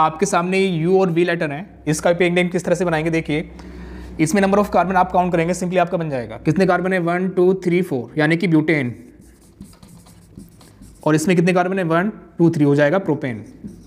आपके सामने यू और वी लेटर है इसका पेग नेम किस तरह से बनाएंगे देखिए इसमें नंबर ऑफ कार्बन आप काउंट करेंगे सिंपली आपका बन जाएगा कितने कार्बन है वन टू थ्री फोर यानी कि ब्यूटेन और इसमें कितने कार्बन है वन टू थ्री हो जाएगा प्रोपेन